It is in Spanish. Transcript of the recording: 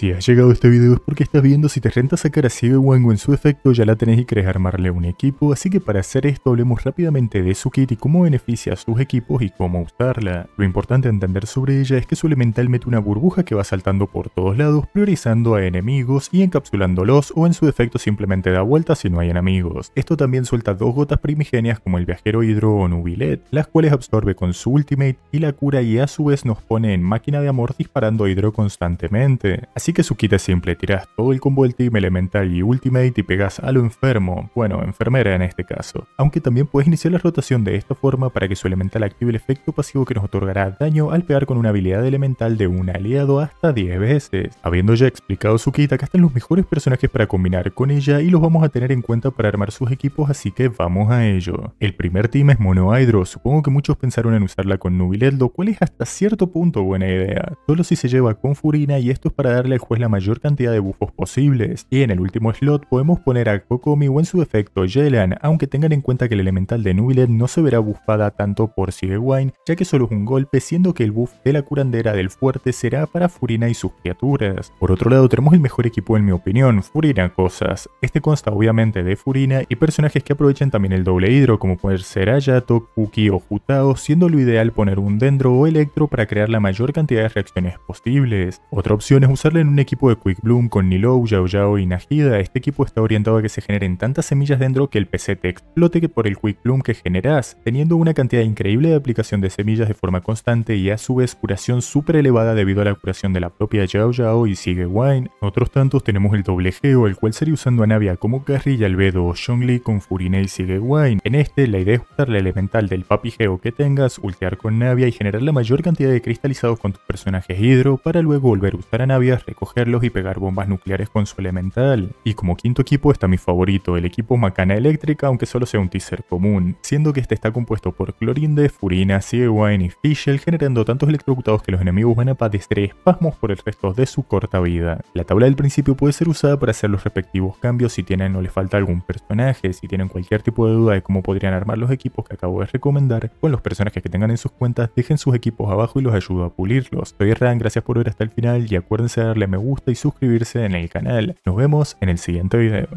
Si has llegado a este video es porque estás viendo si te renta sacar a Wang en su efecto ya la tenés y querés armarle un equipo, así que para hacer esto hablemos rápidamente de su kit y cómo beneficia a sus equipos y cómo usarla. Lo importante a entender sobre ella es que su elemental mete una burbuja que va saltando por todos lados, priorizando a enemigos y encapsulándolos o en su defecto simplemente da vueltas si no hay enemigos. Esto también suelta dos gotas primigenias como el viajero hidro o nubilet, las cuales absorbe con su ultimate y la cura y a su vez nos pone en máquina de amor disparando a hidro constantemente. Así Así que su kit es simple, tiras todo el combo del Team Elemental y Ultimate y pegas a lo enfermo, bueno, enfermera en este caso. Aunque también puedes iniciar la rotación de esta forma para que su elemental active el efecto pasivo que nos otorgará daño al pegar con una habilidad elemental de un aliado hasta 10 veces. Habiendo ya explicado su kit, acá están los mejores personajes para combinar con ella y los vamos a tener en cuenta para armar sus equipos, así que vamos a ello. El primer team es Mono Hydro, supongo que muchos pensaron en usarla con Nubilet, lo cual es hasta cierto punto buena idea, solo si se lleva con Furina y esto es para darle juez la mayor cantidad de bufos posibles, y en el último slot podemos poner a Kokomi o en su defecto Yelan, aunque tengan en cuenta que el elemental de Nubilet no se verá buffada tanto por wine ya que solo es un golpe, siendo que el buff de la curandera del fuerte será para Furina y sus criaturas. Por otro lado tenemos el mejor equipo en mi opinión, Furina Cosas. Este consta obviamente de Furina y personajes que aprovechan también el doble hidro como puede ser Ayato, Kuki o Jutao, siendo lo ideal poner un Dendro o Electro para crear la mayor cantidad de reacciones posibles. Otra opción es usarle en un equipo de Quick Bloom con Nilou, Yao Yao y Najida, este equipo está orientado a que se generen tantas semillas dentro que el PC te explote que por el Quick Bloom que generas, teniendo una cantidad increíble de aplicación de semillas de forma constante y a su vez curación súper elevada debido a la curación de la propia Yao Yao y Sigue Wine. Otros tantos tenemos el doble geo, el cual sería usando a Navia como carry y Albedo o Zhongli con Furine y Sigue Wine. En este, la idea es usar la elemental del papi geo que tengas, ultear con Navia y generar la mayor cantidad de cristalizados con tus personajes hidro para luego volver a usar a Navia recogerlos y pegar bombas nucleares con su elemental. Y como quinto equipo está mi favorito, el equipo Macana Eléctrica, aunque solo sea un teaser común, siendo que este está compuesto por Clorinde, Furina, Seawine y Fischl, generando tantos electrocutados que los enemigos van a padecer espasmos por el resto de su corta vida. La tabla del principio puede ser usada para hacer los respectivos cambios si tienen o les falta algún personaje, si tienen cualquier tipo de duda de cómo podrían armar los equipos que acabo de recomendar, con los personajes que tengan en sus cuentas, dejen sus equipos abajo y los ayudo a pulirlos. Soy Ran, gracias por ver hasta el final y acuérdense de darle me gusta y suscribirse en el canal. Nos vemos en el siguiente video.